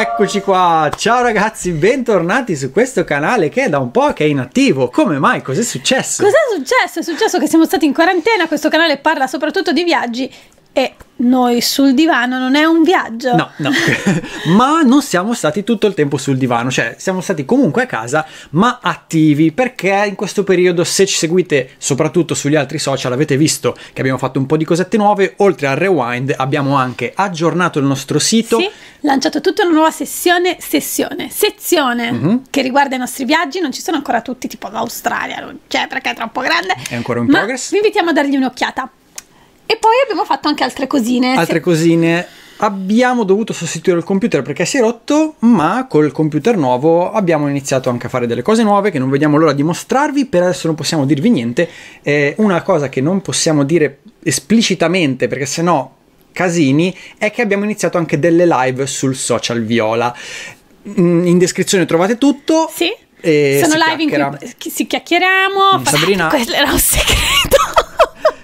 Eccoci qua, ciao ragazzi, bentornati su questo canale che è da un po' che è inattivo. Come mai? Cos'è successo? Cos'è successo? È successo che siamo stati in quarantena, questo canale parla soprattutto di viaggi e noi sul divano non è un viaggio. No, no. ma non siamo stati tutto il tempo sul divano, cioè siamo stati comunque a casa, ma attivi perché in questo periodo se ci seguite soprattutto sugli altri social avete visto che abbiamo fatto un po' di cosette nuove, oltre al rewind abbiamo anche aggiornato il nostro sito. Sì, lanciato tutta una nuova sessione, sessione, sezione mm-hmm. che riguarda i nostri viaggi, non ci sono ancora tutti tipo l'Australia, non c'è cioè, perché è troppo grande. È ancora in progress. Vi invitiamo a dargli un'occhiata. E poi abbiamo fatto anche altre cosine. Altre cosine. Abbiamo dovuto sostituire il computer perché si è rotto, ma col computer nuovo abbiamo iniziato anche a fare delle cose nuove che non vediamo l'ora di mostrarvi, per adesso non possiamo dirvi niente. Eh, una cosa che non possiamo dire esplicitamente perché sennò casini è che abbiamo iniziato anche delle live sul social Viola. Mm, in descrizione trovate tutto. Sì. Sono live in cui si chiacchieriamo. Mm, Sabrina. Quello era un segreto.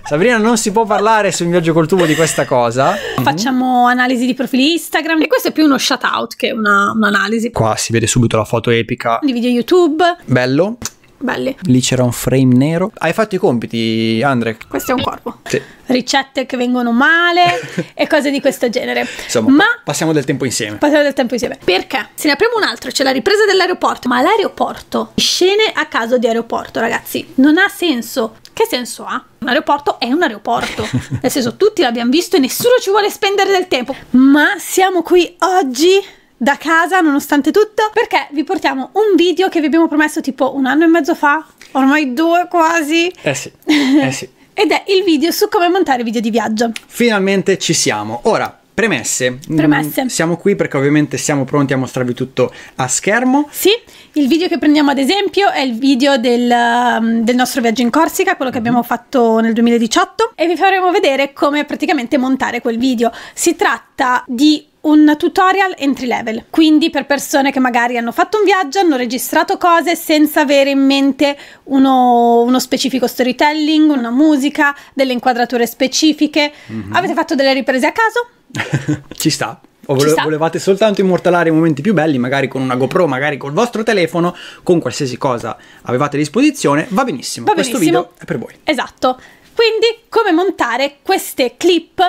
Sabrina non si può parlare su un viaggio col tubo di questa cosa. Facciamo analisi di profili Instagram e questo è più uno shout out che una, un'analisi. Qua si vede subito la foto epica. Di video YouTube. Bello. Belli. Lì c'era un frame nero. Hai fatto i compiti, Andre? Questo è un corpo. Sì. Ricette che vengono male e cose di questo genere. Insomma, ma passiamo del tempo insieme. Passiamo del tempo insieme. Perché? Se ne apriamo un altro, c'è la ripresa dell'aeroporto. Ma l'aeroporto, scene a caso di aeroporto, ragazzi, non ha senso che senso ha? Un aeroporto è un aeroporto. Nel senso, tutti l'abbiamo visto e nessuno ci vuole spendere del tempo. Ma siamo qui oggi da casa nonostante tutto perché vi portiamo un video che vi abbiamo promesso tipo un anno e mezzo fa, ormai due quasi. Eh sì, eh sì. Ed è il video su come montare video di viaggio. Finalmente ci siamo. Ora, Premesse. Premesse. Mm, siamo qui perché ovviamente siamo pronti a mostrarvi tutto a schermo. Sì, il video che prendiamo ad esempio è il video del, um, del nostro viaggio in Corsica, quello che mhm. abbiamo fatto nel 2018 e vi faremo vedere come praticamente montare quel video. Si tratta di un tutorial entry level, quindi per persone che magari hanno fatto un viaggio, hanno registrato cose senza avere in mente uno, uno specifico storytelling, una musica, delle inquadrature specifiche. Mm -hmm. Avete fatto delle riprese a caso? Ci sta. O vole- volevate soltanto immortalare i momenti più belli, magari con una GoPro, magari col vostro telefono, con qualsiasi cosa avevate a disposizione, va benissimo. Va benissimo. Questo video è per voi. Esatto. Quindi come montare queste clip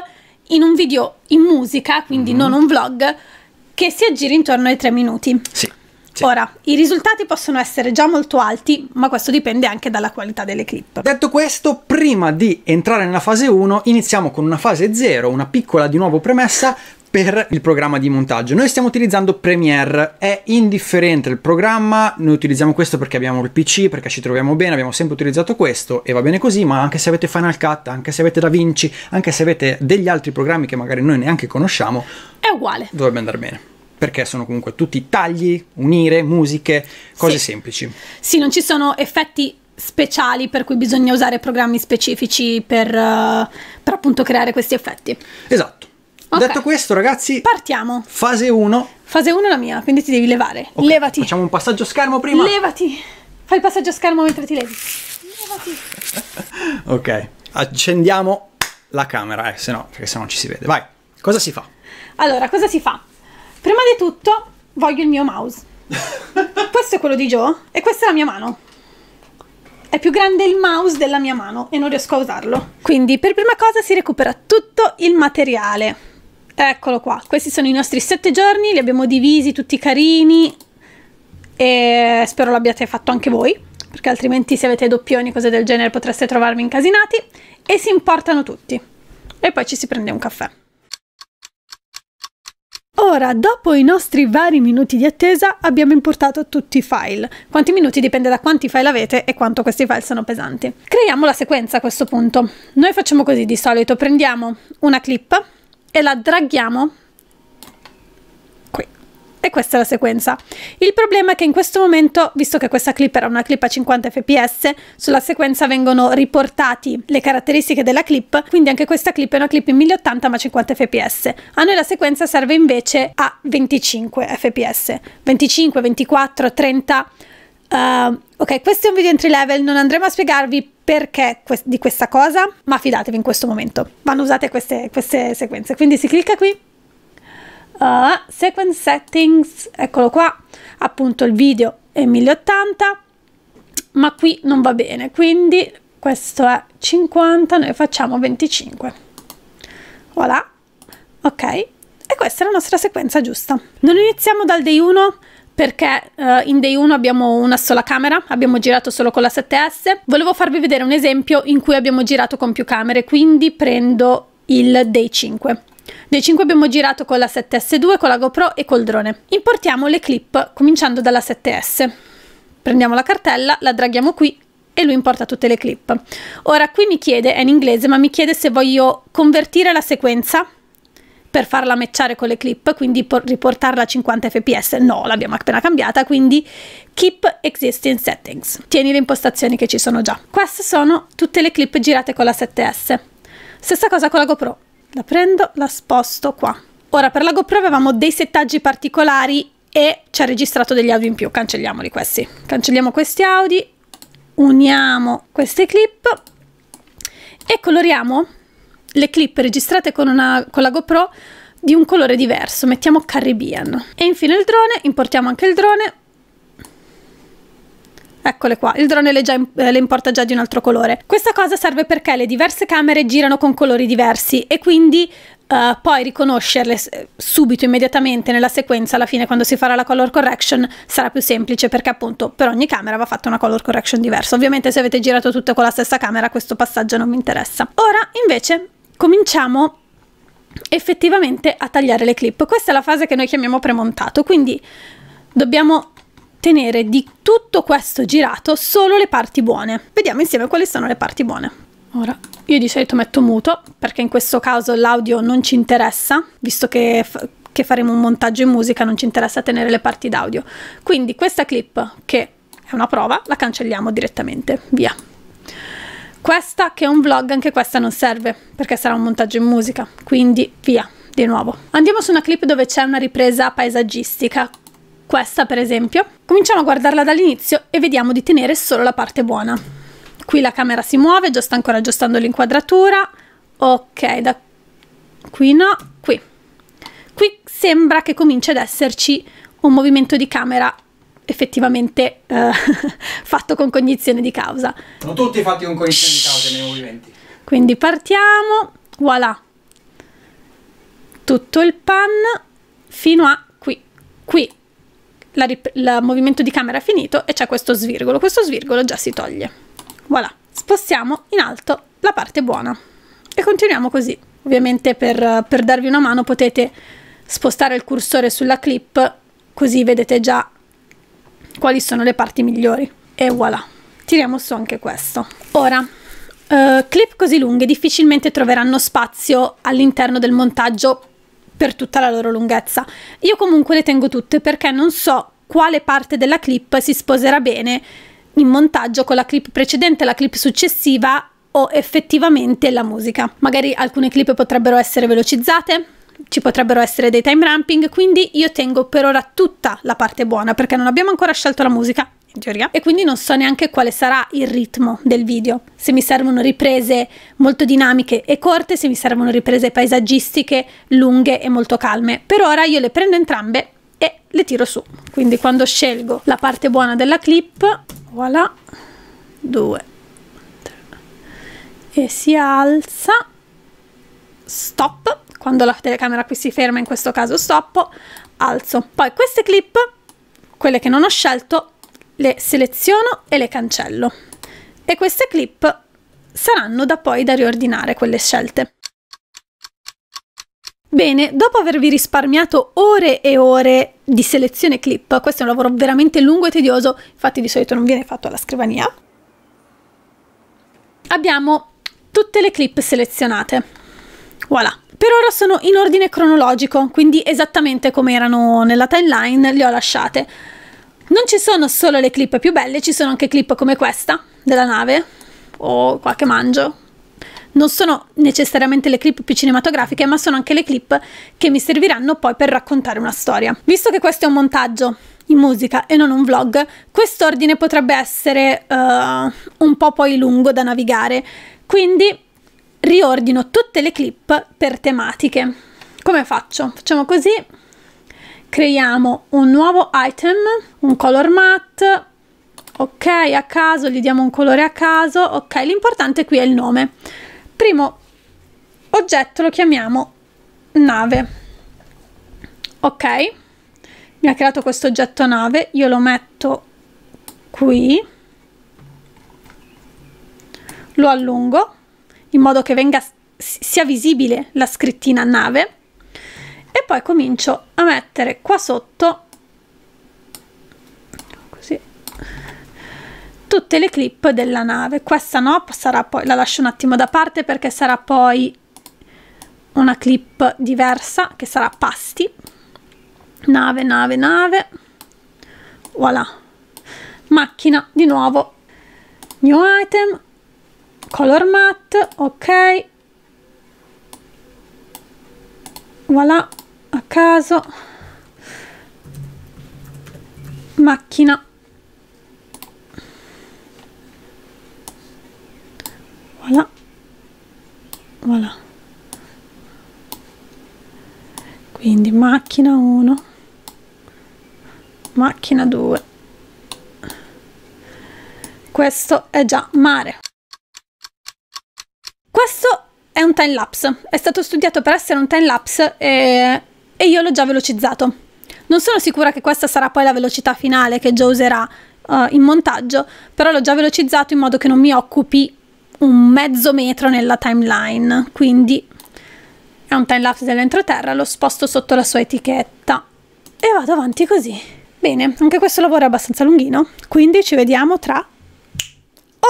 in un video in musica, quindi mm. non un vlog, che si aggira intorno ai 3 minuti. Sì. Sì. Ora, i risultati possono essere già molto alti, ma questo dipende anche dalla qualità delle clip. Detto questo, prima di entrare nella fase 1, iniziamo con una fase 0, una piccola di nuovo premessa per il programma di montaggio. Noi stiamo utilizzando Premiere, è indifferente il programma, noi utilizziamo questo perché abbiamo il PC, perché ci troviamo bene, abbiamo sempre utilizzato questo e va bene così, ma anche se avete Final Cut, anche se avete DaVinci, anche se avete degli altri programmi che magari noi neanche conosciamo, è uguale. Dovrebbe andare bene perché sono comunque tutti tagli, unire, musiche, cose sì. semplici. Sì, non ci sono effetti speciali per cui bisogna usare programmi specifici per, uh, per appunto creare questi effetti. Esatto. Okay. Detto questo, ragazzi, partiamo. Fase 1. Fase 1 è la mia, quindi ti devi levare. Okay. Levati. Facciamo un passaggio schermo prima. Levati. Fai il passaggio schermo mentre ti levi. Levati. ok, accendiamo la camera, eh, se no, perché se no non ci si vede. Vai. Cosa si fa? Allora, cosa si fa? Prima di tutto voglio il mio mouse. questo è quello di Joe e questa è la mia mano. È più grande il mouse della mia mano e non riesco a usarlo. Quindi per prima cosa si recupera tutto il materiale. Eccolo qua, questi sono i nostri sette giorni, li abbiamo divisi tutti carini e spero l'abbiate fatto anche voi, perché altrimenti se avete doppioni o cose del genere potreste trovarmi incasinati e si importano tutti. E poi ci si prende un caffè. Ora, dopo i nostri vari minuti di attesa, abbiamo importato tutti i file. Quanti minuti dipende da quanti file avete e quanto questi file sono pesanti. Creiamo la sequenza a questo punto. Noi facciamo così di solito, prendiamo una clip e la dragghiamo e questa è la sequenza. Il problema è che in questo momento, visto che questa clip era una clip a 50 fps, sulla sequenza vengono riportati le caratteristiche della clip, quindi anche questa clip è una clip in 1080 ma 50 fps. A noi la sequenza serve invece a 25 fps, 25, 24, 30. Uh, ok, questo è un video entry level, non andremo a spiegarvi perché que di questa cosa, ma fidatevi in questo momento. Vanno usate queste, queste sequenze. Quindi si clicca qui uh, sequence settings eccolo qua appunto il video è 1080 ma qui non va bene quindi questo è 50 noi facciamo 25 voilà ok e questa è la nostra sequenza giusta non iniziamo dal day 1 perché uh, in day 1 abbiamo una sola camera, abbiamo girato solo con la 7S. Volevo farvi vedere un esempio in cui abbiamo girato con più camere, quindi prendo il day 5. Dei 5 abbiamo girato con la 7S2, con la GoPro e col drone. Importiamo le clip cominciando dalla 7S. Prendiamo la cartella, la draghiamo qui e lui importa tutte le clip. Ora qui mi chiede, è in inglese, ma mi chiede se voglio convertire la sequenza per farla matchare con le clip, quindi riportarla a 50 fps. No, l'abbiamo appena cambiata, quindi keep existing settings. Tieni le impostazioni che ci sono già. Queste sono tutte le clip girate con la 7S. Stessa cosa con la GoPro la prendo, la sposto qua. Ora per la GoPro avevamo dei settaggi particolari e ci ha registrato degli audio in più, cancelliamoli questi. Cancelliamo questi audio, uniamo queste clip e coloriamo le clip registrate con, una, con la GoPro di un colore diverso, mettiamo Caribbean. E infine il drone, importiamo anche il drone, Eccole qua, il drone le, già, le importa già di un altro colore. Questa cosa serve perché le diverse camere girano con colori diversi e quindi Uh, poi riconoscerle subito, immediatamente nella sequenza, alla fine quando si farà la color correction sarà più semplice perché appunto per ogni camera va fatta una color correction diversa. Ovviamente se avete girato tutte con la stessa camera questo passaggio non mi interessa. Ora invece cominciamo effettivamente a tagliare le clip. Questa è la fase che noi chiamiamo premontato, quindi dobbiamo ottenere di tutto questo girato solo le parti buone. Vediamo insieme quali sono le parti buone. Ora, io di solito metto muto, perché in questo caso l'audio non ci interessa, visto che, che faremo un montaggio in musica, non ci interessa tenere le parti d'audio. Quindi questa clip, che è una prova, la cancelliamo direttamente, via. Questa che è un vlog, anche questa non serve, perché sarà un montaggio in musica, quindi via, di nuovo. Andiamo su una clip dove c'è una ripresa paesaggistica, questa per esempio. Cominciamo a guardarla dall'inizio e vediamo di tenere solo la parte buona. Qui la camera si muove, già sta ancora aggiustando l'inquadratura. Ok, da qui no, qui. Qui sembra che cominci ad esserci un movimento di camera effettivamente eh, fatto con cognizione di causa. Sono tutti fatti con cognizione di causa i miei movimenti. Quindi partiamo, voilà, tutto il pan fino a qui, qui il movimento di camera è finito e c'è questo svirgolo. Questo svirgolo già si toglie. Voilà, spostiamo in alto la parte buona e continuiamo così. Ovviamente per, per darvi una mano potete spostare il cursore sulla clip così vedete già quali sono le parti migliori. E voilà, tiriamo su anche questo. Ora, Uh, clip così lunghe difficilmente troveranno spazio all'interno del montaggio per tutta la loro lunghezza. Io comunque le tengo tutte perché non so quale parte della clip si sposerà bene in montaggio con la clip precedente, la clip successiva o effettivamente la musica. Magari alcune clip potrebbero essere velocizzate, ci potrebbero essere dei time ramping, quindi io tengo per ora tutta la parte buona perché non abbiamo ancora scelto la musica Giorgia. E quindi non so neanche quale sarà il ritmo del video, se mi servono riprese molto dinamiche e corte, se mi servono riprese paesaggistiche lunghe e molto calme. Per ora io le prendo entrambe e le tiro su. Quindi quando scelgo la parte buona della clip, voilà, due, tre, e si alza, stop, quando la telecamera qui si ferma, in questo caso stop, alzo. Poi queste clip, quelle che non ho scelto, le seleziono e le cancello. E queste clip saranno da poi da riordinare quelle scelte. Bene, dopo avervi risparmiato ore e ore di selezione clip, questo è un lavoro veramente lungo e tedioso, infatti di solito non viene fatto alla scrivania, abbiamo tutte le clip selezionate. Voilà. Per ora sono in ordine cronologico, quindi esattamente come erano nella timeline le ho lasciate. Non ci sono solo le clip più belle, ci sono anche clip come questa della nave o qualche mangio. Non sono necessariamente le clip più cinematografiche, ma sono anche le clip che mi serviranno poi per raccontare una storia. Visto che questo è un montaggio in musica e non un vlog, quest'ordine potrebbe essere uh, un po' poi lungo da navigare. Quindi riordino tutte le clip per tematiche. Come faccio? Facciamo così creiamo un nuovo item un color matte ok a caso gli diamo un colore a caso ok l'importante qui è il nome primo oggetto lo chiamiamo nave ok mi ha creato questo oggetto nave io lo metto qui lo allungo in modo che venga sia visibile la scrittina nave e poi comincio a mettere qua sotto così tutte le clip della nave questa no sarà poi la lascio un attimo da parte perché sarà poi una clip diversa che sarà pasti nave nave nave voilà macchina di nuovo new item color matte ok voilà caso macchina voilà voilà quindi macchina 1 macchina 2 questo è già mare questo è un time lapse è stato studiato per essere un time lapse e eh, e io l'ho già velocizzato. Non sono sicura che questa sarà poi la velocità finale che Joe userà uh, in montaggio, però l'ho già velocizzato in modo che non mi occupi un mezzo metro nella timeline, quindi è un time dell'entroterra, lo sposto sotto la sua etichetta e vado avanti così. Bene, anche questo lavoro è abbastanza lunghino, quindi ci vediamo tra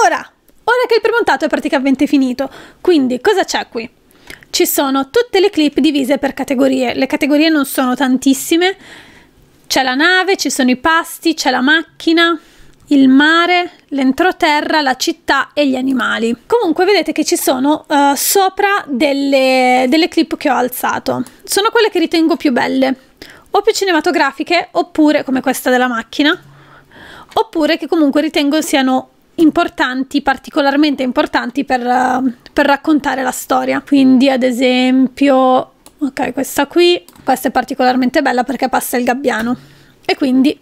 ora. Ora che il premontato è praticamente finito, quindi cosa c'è qui? ci sono tutte le clip divise per categorie. Le categorie non sono tantissime. C'è la nave, ci sono i pasti, c'è la macchina, il mare, l'entroterra, la città e gli animali. Comunque vedete che ci sono uh, sopra delle, delle clip che ho alzato. Sono quelle che ritengo più belle, o più cinematografiche, oppure come questa della macchina, oppure che comunque ritengo siano importanti, particolarmente importanti per, uh, per raccontare la storia. Quindi ad esempio, ok questa qui, questa è particolarmente bella perché passa il gabbiano e quindi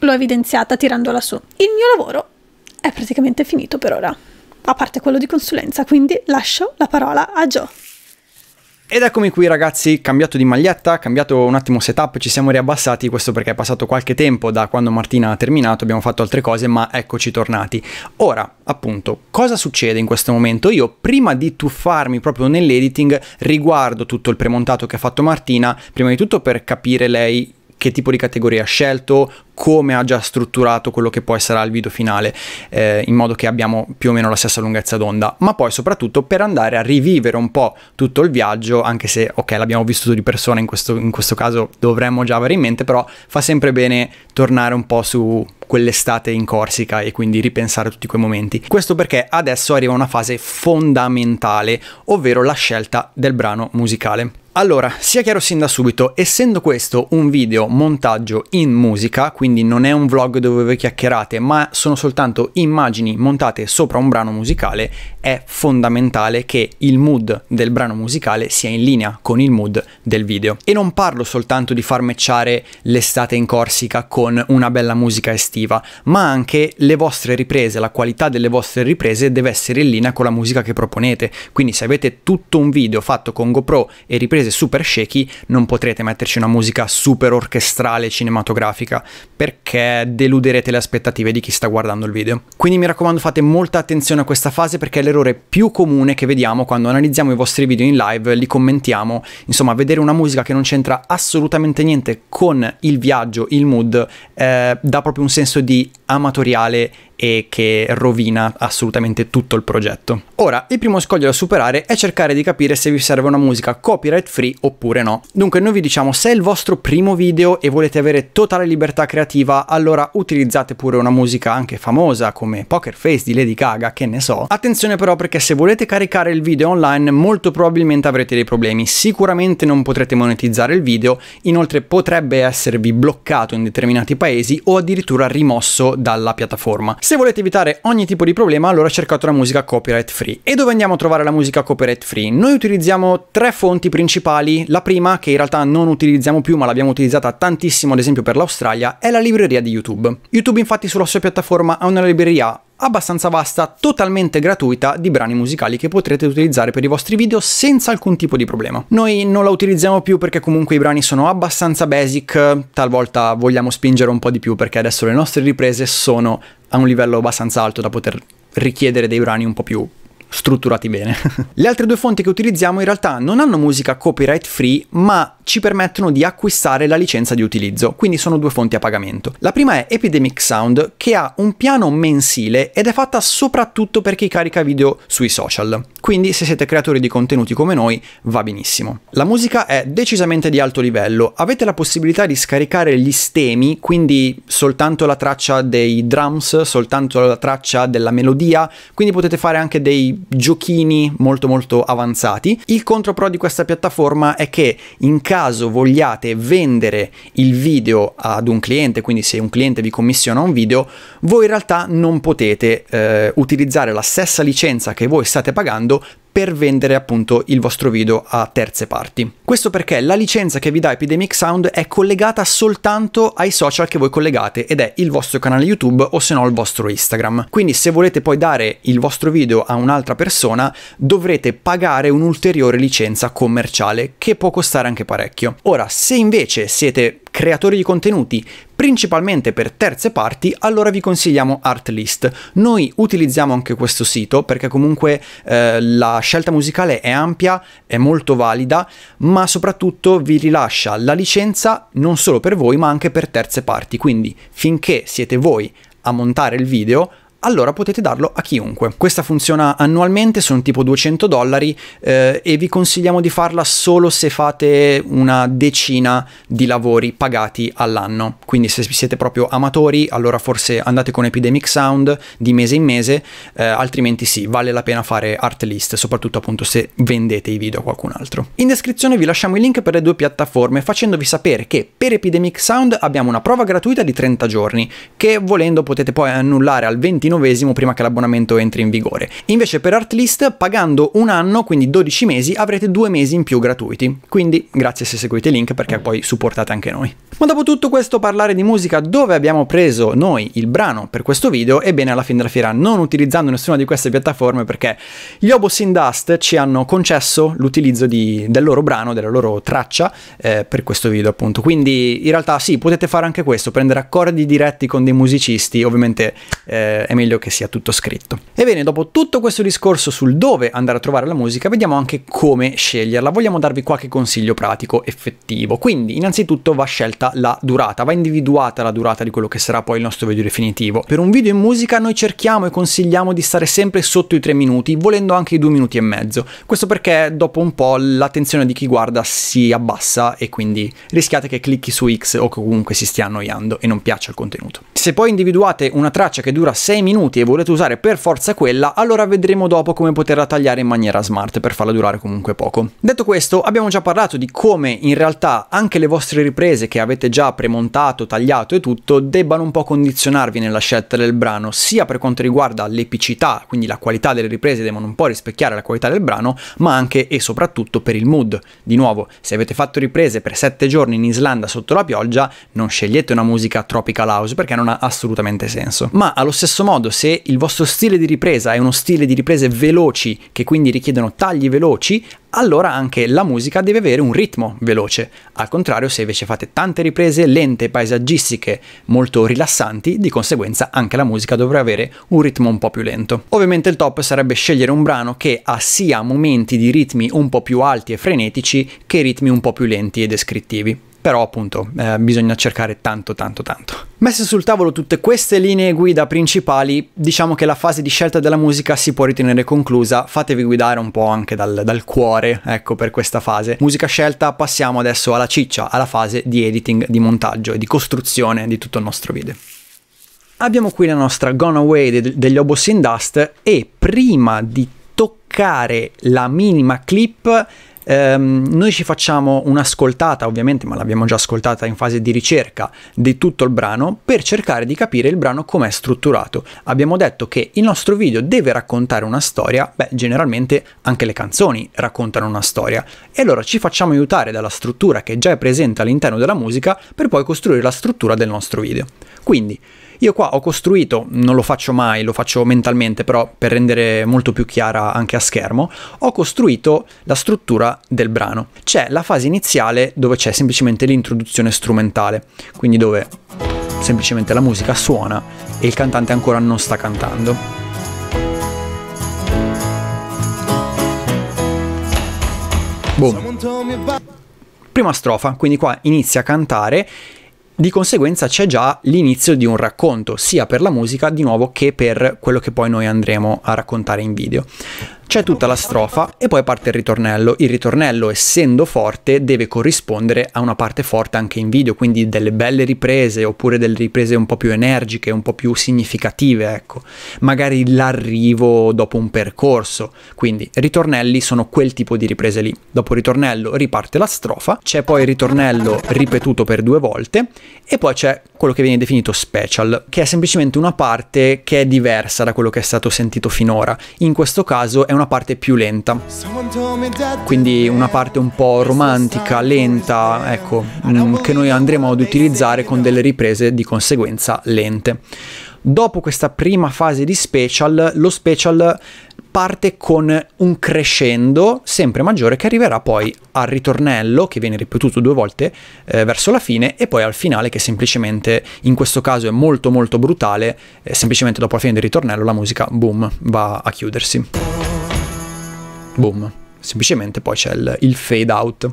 l'ho evidenziata tirandola su. Il mio lavoro è praticamente finito per ora, a parte quello di consulenza, quindi lascio la parola a Joe. Ed eccomi qui ragazzi, cambiato di maglietta, cambiato un attimo setup, ci siamo riabbassati, questo perché è passato qualche tempo da quando Martina ha terminato, abbiamo fatto altre cose, ma eccoci tornati. Ora, appunto, cosa succede in questo momento? Io prima di tuffarmi proprio nell'editing riguardo tutto il premontato che ha fatto Martina, prima di tutto per capire lei che tipo di categoria ha scelto, come ha già strutturato quello che poi sarà il video finale, eh, in modo che abbiamo più o meno la stessa lunghezza d'onda, ma poi soprattutto per andare a rivivere un po' tutto il viaggio, anche se, ok, l'abbiamo vissuto di persona, in questo, in questo caso dovremmo già avere in mente, però fa sempre bene tornare un po' su quell'estate in Corsica e quindi ripensare tutti quei momenti. Questo perché adesso arriva una fase fondamentale, ovvero la scelta del brano musicale. Allora, sia chiaro sin da subito, essendo questo un video montaggio in musica, quindi quindi non è un vlog dove voi chiacchierate, ma sono soltanto immagini montate sopra un brano musicale, è fondamentale che il mood del brano musicale sia in linea con il mood del video. E non parlo soltanto di far matchare l'estate in Corsica con una bella musica estiva, ma anche le vostre riprese, la qualità delle vostre riprese deve essere in linea con la musica che proponete. Quindi se avete tutto un video fatto con GoPro e riprese super shaky, non potrete metterci una musica super orchestrale cinematografica perché deluderete le aspettative di chi sta guardando il video. Quindi mi raccomando fate molta attenzione a questa fase perché è l'errore più comune che vediamo quando analizziamo i vostri video in live, li commentiamo, insomma vedere una musica che non c'entra assolutamente niente con il viaggio, il mood, eh, dà proprio un senso di amatoriale e che rovina assolutamente tutto il progetto. Ora, il primo scoglio da superare è cercare di capire se vi serve una musica copyright free oppure no. Dunque noi vi diciamo se è il vostro primo video e volete avere totale libertà creativa, allora utilizzate pure una musica anche famosa come Poker Face di Lady Gaga, che ne so. Attenzione però perché se volete caricare il video online molto probabilmente avrete dei problemi, sicuramente non potrete monetizzare il video, inoltre potrebbe esservi bloccato in determinati paesi o addirittura rimosso dalla piattaforma. Se volete evitare ogni tipo di problema, allora cercate una musica copyright free. E dove andiamo a trovare la musica copyright free? Noi utilizziamo tre fonti principali. La prima, che in realtà non utilizziamo più, ma l'abbiamo utilizzata tantissimo, ad esempio per l'Australia, è la libreria di YouTube. YouTube infatti sulla sua piattaforma ha una libreria abbastanza vasta, totalmente gratuita di brani musicali che potrete utilizzare per i vostri video senza alcun tipo di problema. Noi non la utilizziamo più perché comunque i brani sono abbastanza basic, talvolta vogliamo spingere un po' di più perché adesso le nostre riprese sono a un livello abbastanza alto da poter richiedere dei brani un po' più strutturati bene. le altre due fonti che utilizziamo in realtà non hanno musica copyright free, ma ci permettono di acquistare la licenza di utilizzo, quindi sono due fonti a pagamento. La prima è Epidemic Sound, che ha un piano mensile ed è fatta soprattutto per chi carica video sui social, quindi se siete creatori di contenuti come noi va benissimo. La musica è decisamente di alto livello, avete la possibilità di scaricare gli stemi, quindi soltanto la traccia dei drums, soltanto la traccia della melodia, quindi potete fare anche dei giochini molto molto avanzati. Il contro contropro di questa piattaforma è che in caso caso vogliate vendere il video ad un cliente, quindi se un cliente vi commissiona un video, voi in realtà non potete eh, utilizzare la stessa licenza che voi state pagando per vendere appunto il vostro video a terze parti. Questo perché la licenza che vi dà Epidemic Sound è collegata soltanto ai social che voi collegate ed è il vostro canale YouTube o se no il vostro Instagram. Quindi se volete poi dare il vostro video a un'altra persona dovrete pagare un'ulteriore licenza commerciale che può costare anche parecchio. Ora, se invece siete creatori di contenuti, principalmente per terze parti, allora vi consigliamo Artlist. Noi utilizziamo anche questo sito perché comunque eh, la scelta musicale è ampia, è molto valida, ma soprattutto vi rilascia la licenza non solo per voi ma anche per terze parti, quindi finché siete voi a montare il video allora potete darlo a chiunque. Questa funziona annualmente, sono tipo 200 dollari eh, e vi consigliamo di farla solo se fate una decina di lavori pagati all'anno. Quindi se siete proprio amatori, allora forse andate con Epidemic Sound di mese in mese, eh, altrimenti sì, vale la pena fare Artlist, soprattutto appunto se vendete i video a qualcun altro. In descrizione vi lasciamo il link per le due piattaforme facendovi sapere che per Epidemic Sound abbiamo una prova gratuita di 30 giorni che volendo potete poi annullare al 29 diciannovesimo prima che l'abbonamento entri in vigore. Invece per Artlist pagando un anno, quindi 12 mesi, avrete due mesi in più gratuiti. Quindi grazie se seguite il link perché poi supportate anche noi. Ma dopo tutto questo parlare di musica dove abbiamo preso noi il brano per questo video, ebbene alla fine della fiera non utilizzando nessuna di queste piattaforme perché gli Obos in Dust ci hanno concesso l'utilizzo di, del loro brano, della loro traccia eh, per questo video appunto. Quindi in realtà sì, potete fare anche questo, prendere accordi diretti con dei musicisti, ovviamente eh, è meglio che sia tutto scritto. Ebbene, dopo tutto questo discorso sul dove andare a trovare la musica, vediamo anche come sceglierla. Vogliamo darvi qualche consiglio pratico effettivo. Quindi, innanzitutto va scelta la durata, va individuata la durata di quello che sarà poi il nostro video definitivo. Per un video in musica noi cerchiamo e consigliamo di stare sempre sotto i 3 minuti, volendo anche i 2 minuti e mezzo. Questo perché dopo un po' l'attenzione di chi guarda si abbassa e quindi rischiate che clicchi su X o che comunque si stia annoiando e non piaccia il contenuto. Se poi individuate una traccia che dura 6 minuti, minuti e volete usare per forza quella, allora vedremo dopo come poterla tagliare in maniera smart per farla durare comunque poco. Detto questo, abbiamo già parlato di come in realtà anche le vostre riprese che avete già premontato, tagliato e tutto debbano un po' condizionarvi nella scelta del brano, sia per quanto riguarda l'epicità, quindi la qualità delle riprese devono un po' rispecchiare la qualità del brano, ma anche e soprattutto per il mood. Di nuovo, se avete fatto riprese per 7 giorni in Islanda sotto la pioggia, non scegliete una musica tropical house perché non ha assolutamente senso. Ma allo stesso modo modo, se il vostro stile di ripresa è uno stile di riprese veloci, che quindi richiedono tagli veloci, allora anche la musica deve avere un ritmo veloce. Al contrario, se invece fate tante riprese lente, paesaggistiche, molto rilassanti, di conseguenza anche la musica dovrà avere un ritmo un po' più lento. Ovviamente il top sarebbe scegliere un brano che ha sia momenti di ritmi un po' più alti e frenetici che ritmi un po' più lenti e descrittivi però appunto eh, bisogna cercare tanto tanto tanto. Messe sul tavolo tutte queste linee guida principali, diciamo che la fase di scelta della musica si può ritenere conclusa, fatevi guidare un po' anche dal, dal cuore, ecco, per questa fase. Musica scelta, passiamo adesso alla ciccia, alla fase di editing, di montaggio e di costruzione di tutto il nostro video. Abbiamo qui la nostra Gone Away de- degli Obos in Dust e prima di toccare la minima clip Ehm, noi ci facciamo un'ascoltata, ovviamente, ma l'abbiamo già ascoltata in fase di ricerca di tutto il brano per cercare di capire il brano com'è strutturato. Abbiamo detto che il nostro video deve raccontare una storia, beh, generalmente anche le canzoni raccontano una storia e allora ci facciamo aiutare dalla struttura che già è presente all'interno della musica per poi costruire la struttura del nostro video. Quindi io qua ho costruito, non lo faccio mai, lo faccio mentalmente, però per rendere molto più chiara anche a schermo, ho costruito la struttura del brano. C'è la fase iniziale dove c'è semplicemente l'introduzione strumentale, quindi dove semplicemente la musica suona e il cantante ancora non sta cantando. Boom. Prima strofa, quindi qua inizia a cantare di conseguenza c'è già l'inizio di un racconto, sia per la musica di nuovo che per quello che poi noi andremo a raccontare in video. C'è tutta la strofa e poi parte il ritornello. Il ritornello, essendo forte, deve corrispondere a una parte forte anche in video, quindi delle belle riprese oppure delle riprese un po' più energiche, un po' più significative, ecco. Magari l'arrivo dopo un percorso. Quindi ritornelli sono quel tipo di riprese lì. Dopo il ritornello riparte la strofa, c'è poi il ritornello ripetuto per due volte e poi c'è quello che viene definito special, che è semplicemente una parte che è diversa da quello che è stato sentito finora. In questo caso è una parte più lenta. Quindi una parte un po' romantica, lenta, ecco, mm, che noi andremo ad utilizzare con delle riprese di conseguenza lente. Dopo questa prima fase di special, lo special parte con un crescendo sempre maggiore che arriverà poi al ritornello che viene ripetuto due volte eh, verso la fine e poi al finale che semplicemente in questo caso è molto molto brutale, eh, semplicemente dopo la fine del ritornello la musica boom va a chiudersi. Boom. Semplicemente poi c'è il, il fade out.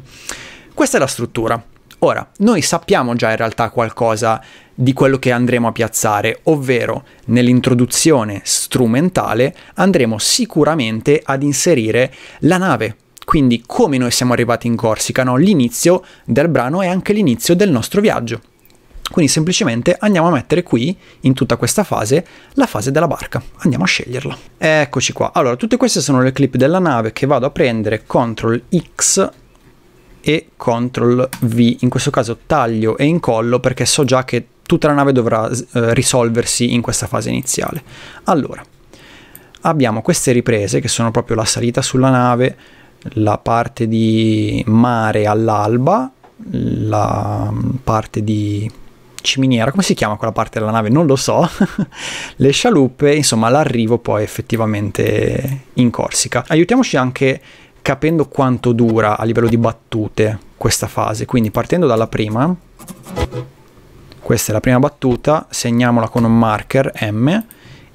Questa è la struttura. Ora, noi sappiamo già in realtà qualcosa di quello che andremo a piazzare, ovvero nell'introduzione strumentale andremo sicuramente ad inserire la nave. Quindi come noi siamo arrivati in Corsica, no? l'inizio del brano è anche l'inizio del nostro viaggio. Quindi semplicemente andiamo a mettere qui, in tutta questa fase, la fase della barca. Andiamo a sceglierla. Eccoci qua. Allora, tutte queste sono le clip della nave che vado a prendere CTRL X e CTRL V. In questo caso taglio e incollo perché so già che tutta la nave dovrà eh, risolversi in questa fase iniziale. Allora, abbiamo queste riprese che sono proprio la salita sulla nave, la parte di mare all'alba, la mm, parte di ciminiera, come si chiama quella parte della nave? Non lo so. le scialuppe, insomma, l'arrivo poi effettivamente in Corsica. Aiutiamoci anche capendo quanto dura a livello di battute questa fase. Quindi partendo dalla prima, questa è la prima battuta, segniamola con un marker M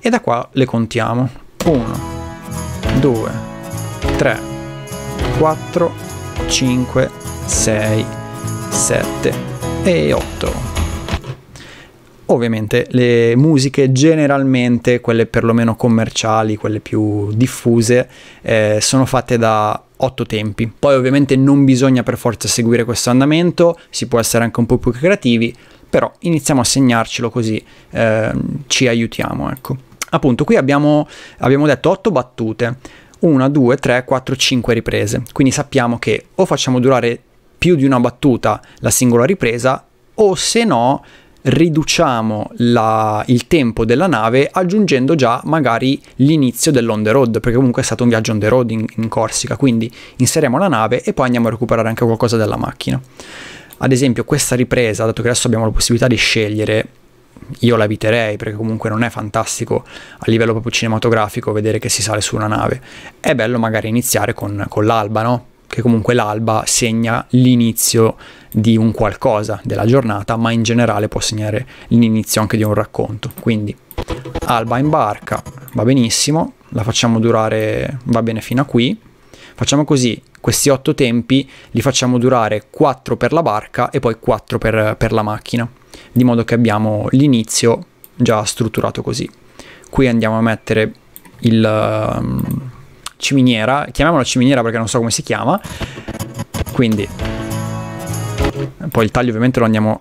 e da qua le contiamo. 1, 2, 3, 4, 5, 6, 7 e 8. Ovviamente le musiche generalmente, quelle perlomeno commerciali, quelle più diffuse, eh, sono fatte da otto tempi. Poi ovviamente non bisogna per forza seguire questo andamento, si può essere anche un po' più creativi, però iniziamo a segnarcelo così eh, ci aiutiamo, ecco. Appunto, qui abbiamo, abbiamo detto otto battute, una, due, tre, quattro, cinque riprese, quindi sappiamo che o facciamo durare più di una battuta la singola ripresa, o se no riduciamo la, il tempo della nave aggiungendo già magari l'inizio dell'on the road, perché comunque è stato un viaggio on the road in, in Corsica, quindi inseriamo la nave e poi andiamo a recuperare anche qualcosa della macchina. Ad esempio questa ripresa, dato che adesso abbiamo la possibilità di scegliere io la eviterei perché comunque non è fantastico a livello proprio cinematografico vedere che si sale su una nave. È bello magari iniziare con, con l'alba, no? che comunque l'alba segna l'inizio di un qualcosa della giornata, ma in generale può segnare l'inizio anche di un racconto. Quindi alba in barca, va benissimo, la facciamo durare, va bene fino a qui. Facciamo così, questi otto tempi li facciamo durare 4 per la barca e poi 4 per, per la macchina, di modo che abbiamo l'inizio già strutturato così. Qui andiamo a mettere il ciminiera, chiamiamola ciminiera perché non so come si chiama, quindi poi il taglio ovviamente lo andiamo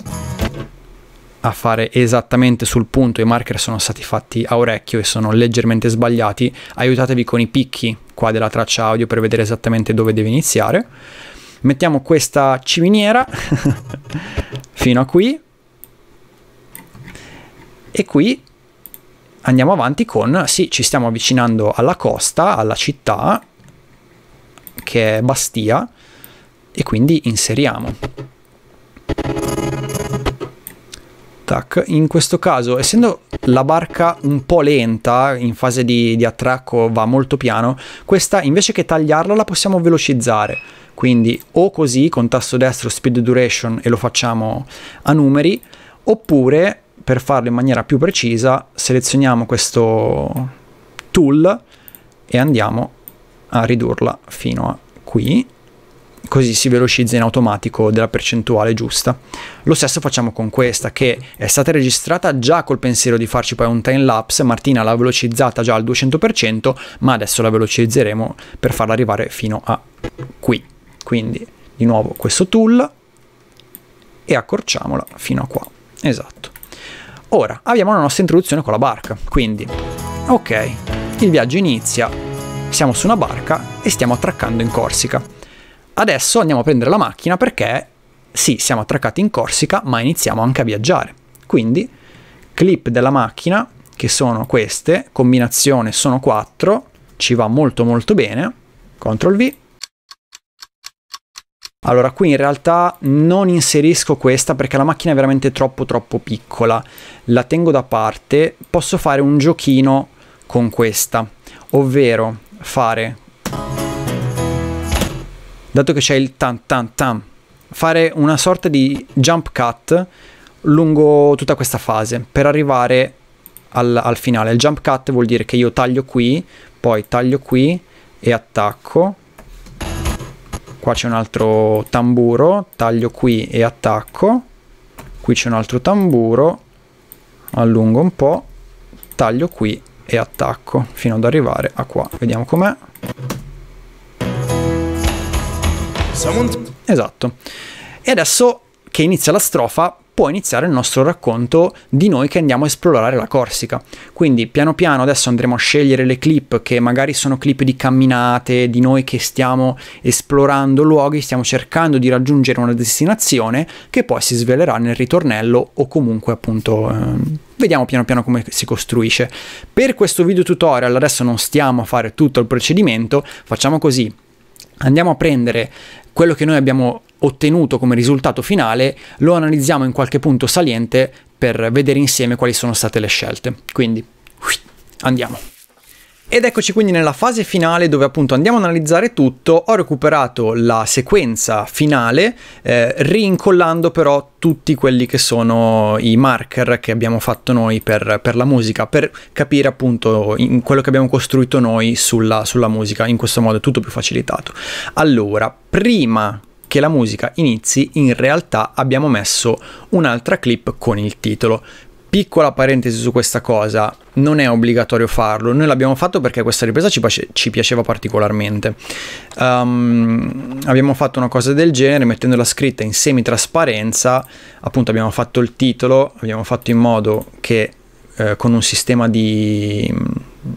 a fare esattamente sul punto, i marker sono stati fatti a orecchio e sono leggermente sbagliati, aiutatevi con i picchi qua della traccia audio per vedere esattamente dove deve iniziare. Mettiamo questa ciminiera fino a qui e qui andiamo avanti con, sì, ci stiamo avvicinando alla costa, alla città, che è Bastia, e quindi inseriamo. Tac. In questo caso, essendo la barca un po' lenta, in fase di, di attracco va molto piano, questa invece che tagliarla la possiamo velocizzare. Quindi o così, con tasto destro, speed duration, e lo facciamo a numeri, oppure per farlo in maniera più precisa selezioniamo questo tool e andiamo a ridurla fino a qui così si velocizza in automatico della percentuale giusta. Lo stesso facciamo con questa che è stata registrata già col pensiero di farci poi un time lapse, Martina l'ha velocizzata già al 200%, ma adesso la velocizzeremo per farla arrivare fino a qui. Quindi di nuovo questo tool e accorciamola fino a qua. Esatto. Ora, abbiamo la nostra introduzione con la barca, quindi, ok, il viaggio inizia, siamo su una barca e stiamo attraccando in Corsica. Adesso andiamo a prendere la macchina perché sì, siamo attraccati in Corsica, ma iniziamo anche a viaggiare. Quindi, clip della macchina, che sono queste, combinazione sono 4, ci va molto molto bene, CTRL V, allora qui in realtà non inserisco questa perché la macchina è veramente troppo troppo piccola, la tengo da parte, posso fare un giochino con questa, ovvero fare, dato che c'è il tan tan tan, fare una sorta di jump cut lungo tutta questa fase per arrivare al, al finale. Il jump cut vuol dire che io taglio qui, poi taglio qui e attacco qua c'è un altro tamburo taglio qui e attacco qui c'è un altro tamburo allungo un po' taglio qui e attacco fino ad arrivare a qua vediamo com'è esatto e adesso che inizia la strofa può iniziare il nostro racconto di noi che andiamo a esplorare la Corsica. Quindi piano piano adesso andremo a scegliere le clip che magari sono clip di camminate, di noi che stiamo esplorando luoghi, stiamo cercando di raggiungere una destinazione che poi si svelerà nel ritornello o comunque appunto... Ehm, vediamo piano piano come si costruisce. Per questo video tutorial adesso non stiamo a fare tutto il procedimento, facciamo così. Andiamo a prendere quello che noi abbiamo ottenuto come risultato finale lo analizziamo in qualche punto saliente per vedere insieme quali sono state le scelte. Quindi andiamo. Ed eccoci quindi nella fase finale dove appunto andiamo ad analizzare tutto, ho recuperato la sequenza finale eh, rincollando però tutti quelli che sono i marker che abbiamo fatto noi per, per la musica, per capire appunto quello che abbiamo costruito noi sulla, sulla musica, in questo modo è tutto più facilitato. Allora, prima che la musica inizi, in realtà abbiamo messo un'altra clip con il titolo. Piccola parentesi su questa cosa, non è obbligatorio farlo, noi l'abbiamo fatto perché questa ripresa ci, piace, ci piaceva particolarmente. Um, abbiamo fatto una cosa del genere mettendola scritta in semi-trasparenza, appunto abbiamo fatto il titolo, abbiamo fatto in modo che eh, con un sistema di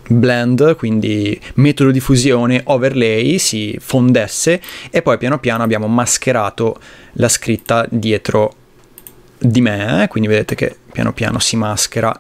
blend, quindi metodo di fusione, overlay, si fondesse e poi piano piano abbiamo mascherato la scritta dietro di me, eh, quindi vedete che piano piano si maschera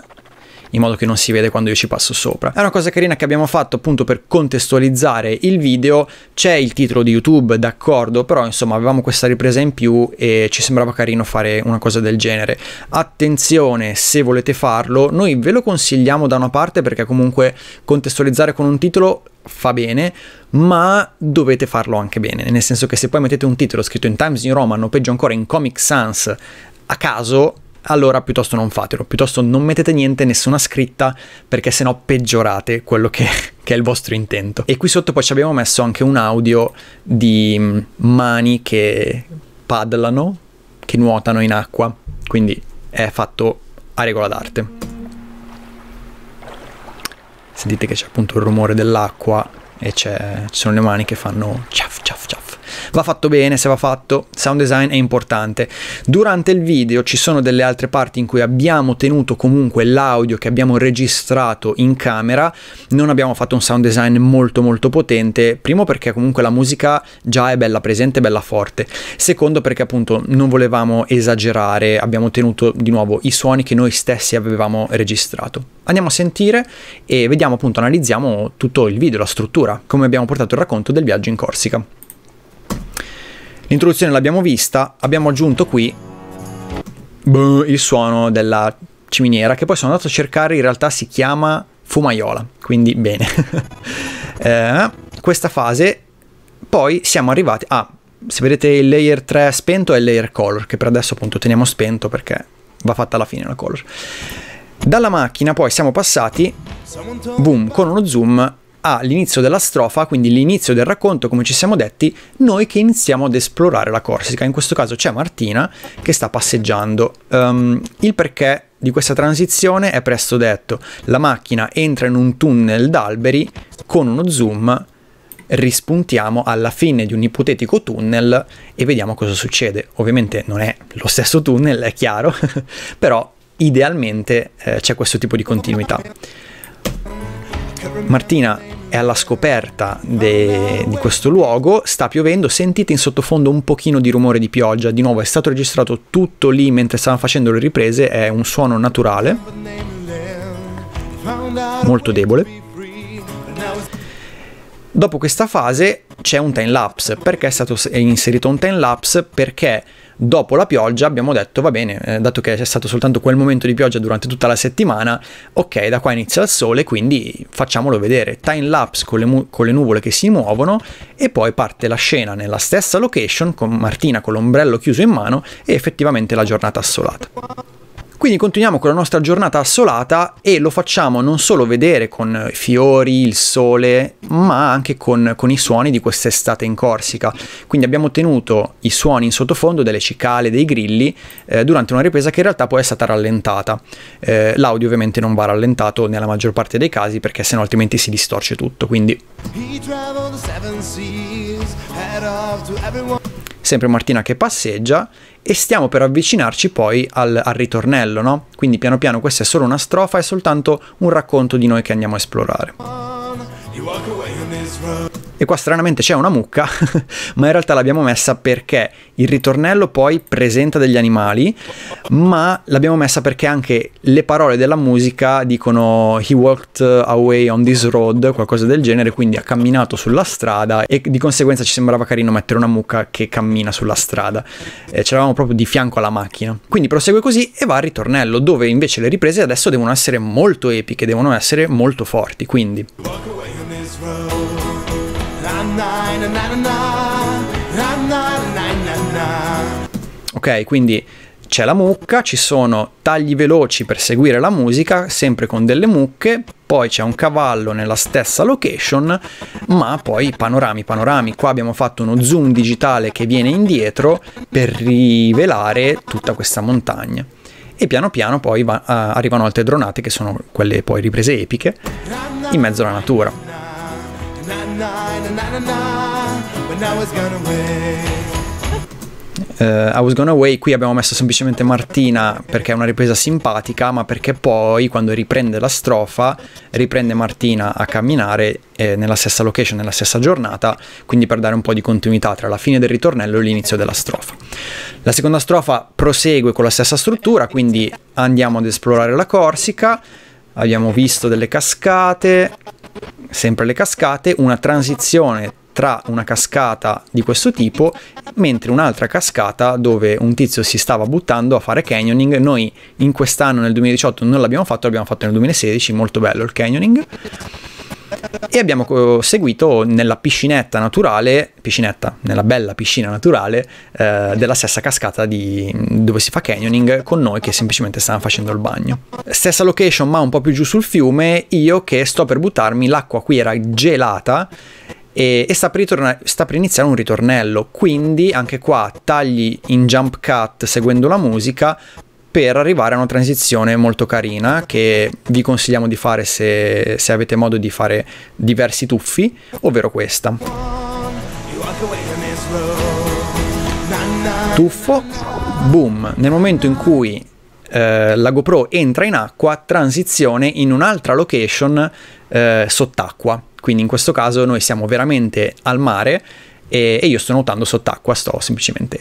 in modo che non si vede quando io ci passo sopra. È una cosa carina che abbiamo fatto appunto per contestualizzare il video, c'è il titolo di YouTube, d'accordo, però insomma avevamo questa ripresa in più e ci sembrava carino fare una cosa del genere. Attenzione, se volete farlo, noi ve lo consigliamo da una parte perché comunque contestualizzare con un titolo fa bene, ma dovete farlo anche bene, nel senso che se poi mettete un titolo scritto in Times New Roman o peggio ancora in Comic Sans a caso allora piuttosto non fatelo, piuttosto non mettete niente, nessuna scritta, perché sennò peggiorate quello che, che, è il vostro intento. E qui sotto poi ci abbiamo messo anche un audio di mm, mani che padlano, che nuotano in acqua, quindi è fatto a regola d'arte. Sentite che c'è appunto il rumore dell'acqua e ci sono le mani che fanno ciaf ciaf ciaf. Va fatto bene, se va fatto, sound design è importante. Durante il video ci sono delle altre parti in cui abbiamo tenuto comunque l'audio che abbiamo registrato in camera, non abbiamo fatto un sound design molto molto potente, primo perché comunque la musica già è bella presente, bella forte, secondo perché appunto non volevamo esagerare, abbiamo tenuto di nuovo i suoni che noi stessi avevamo registrato. Andiamo a sentire e vediamo appunto, analizziamo tutto il video, la struttura, come abbiamo portato il racconto del viaggio in Corsica. L'introduzione l'abbiamo vista, abbiamo aggiunto qui boh, il suono della ciminiera che poi sono andato a cercare, in realtà si chiama fumaiola, quindi bene. eh, questa fase poi siamo arrivati... Ah, se vedete il layer 3 spento è il layer color, che per adesso appunto teniamo spento perché va fatta alla fine la color. Dalla macchina poi siamo passati, boom, con uno zoom all'inizio della strofa, quindi l'inizio del racconto, come ci siamo detti, noi che iniziamo ad esplorare la Corsica. In questo caso c'è Martina che sta passeggiando. Um, il perché di questa transizione è presto detto. La macchina entra in un tunnel d'alberi con uno zoom rispuntiamo alla fine di un ipotetico tunnel e vediamo cosa succede. Ovviamente non è lo stesso tunnel, è chiaro, però idealmente eh, c'è questo tipo di continuità. Martina è alla scoperta de, di questo luogo, sta piovendo, sentite in sottofondo un pochino di rumore di pioggia, di nuovo è stato registrato tutto lì mentre stavano facendo le riprese, è un suono naturale, molto debole. Dopo questa fase c'è un time lapse, perché è stato inserito un time lapse? Perché dopo la pioggia abbiamo detto va bene, eh, dato che è stato soltanto quel momento di pioggia durante tutta la settimana, ok, da qua inizia il sole, quindi facciamolo vedere, time lapse con le, mu- con le nuvole che si muovono e poi parte la scena nella stessa location con Martina con l'ombrello chiuso in mano e effettivamente la giornata assolata. Quindi continuiamo con la nostra giornata assolata e lo facciamo non solo vedere con i fiori, il sole, ma anche con, con i suoni di quest'estate in Corsica. Quindi abbiamo ottenuto i suoni in sottofondo delle cicale, dei grilli, eh, durante una ripresa che in realtà poi è stata rallentata. Eh, l'audio ovviamente non va rallentato nella maggior parte dei casi perché sennò altrimenti si distorce tutto, quindi sempre Martina che passeggia e stiamo per avvicinarci poi al, al ritornello, no? Quindi piano piano questa è solo una strofa, è soltanto un racconto di noi che andiamo a esplorare. E qua stranamente c'è una mucca, ma in realtà l'abbiamo messa perché il ritornello poi presenta degli animali, ma l'abbiamo messa perché anche le parole della musica dicono He walked away on this road, qualcosa del genere, quindi ha camminato sulla strada e di conseguenza ci sembrava carino mettere una mucca che cammina sulla strada. Eh, ce l'avevamo proprio di fianco alla macchina. Quindi prosegue così e va al ritornello, dove invece le riprese adesso devono essere molto epiche, devono essere molto forti, quindi... Walk away on this road. Ok, quindi c'è la mucca, ci sono tagli veloci per seguire la musica, sempre con delle mucche, poi c'è un cavallo nella stessa location, ma poi panorami, panorami. Qua abbiamo fatto uno zoom digitale che viene indietro per rivelare tutta questa montagna. E piano piano poi va, uh, arrivano altre dronate che sono quelle poi riprese epiche in mezzo alla natura. Uh, I was Gonna Away qui abbiamo messo semplicemente Martina perché è una ripresa simpatica ma perché poi quando riprende la strofa riprende Martina a camminare eh, nella stessa location, nella stessa giornata quindi per dare un po' di continuità tra la fine del ritornello e l'inizio della strofa la seconda strofa prosegue con la stessa struttura quindi andiamo ad esplorare la Corsica abbiamo visto delle cascate sempre le cascate, una transizione tra una cascata di questo tipo, mentre un'altra cascata dove un tizio si stava buttando a fare canyoning, noi in quest'anno nel 2018 non l'abbiamo fatto, l'abbiamo fatto nel 2016, molto bello il canyoning e abbiamo eh, seguito nella piscinetta naturale, piscinetta, nella bella piscina naturale eh, della stessa cascata di, dove si fa canyoning con noi che semplicemente stavamo facendo il bagno. Stessa location ma un po' più giù sul fiume, io che sto per buttarmi, l'acqua qui era gelata e, e sta, per sta, per iniziare un ritornello, quindi anche qua tagli in jump cut seguendo la musica, per arrivare a una transizione molto carina che vi consigliamo di fare se, se avete modo di fare diversi tuffi, ovvero questa. Tuffo, boom, nel momento in cui eh, la GoPro entra in acqua, transizione in un'altra location eh, sott'acqua. Quindi in questo caso noi siamo veramente al mare e, e io sto nuotando sott'acqua, sto semplicemente